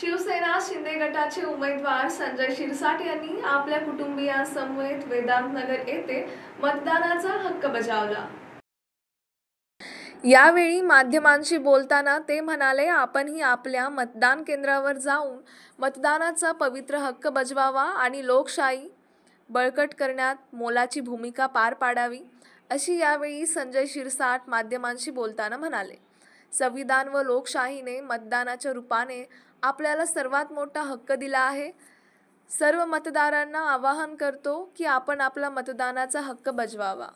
शिवसेना शिंदे गटाचे उमेदवार संजय शिरसाट यांनी आपल्या वेदांत वेदांतनगर येथे मतदानाचा हक्क बजावला यावेळी माध्यमांशी बोलताना ते म्हणाले आपणही आपल्या मतदान केंद्रावर जाऊन मतदानाचा पवित्र हक्क बजवावा आणि लोकशाही बळकट करण्यात मोलाची भूमिका पार पाडावी अशी यावेळी संजय शिरसाट माध्यमांशी बोलताना म्हणाले संविधान व लोकशाहीने मतदानाच्या रूपाने आपल्याला सर्वात मोठा हक्क दिला आहे सर्व मतदारांना आवाहन करतो की आपण आपला मतदानाचा हक्क बजवावा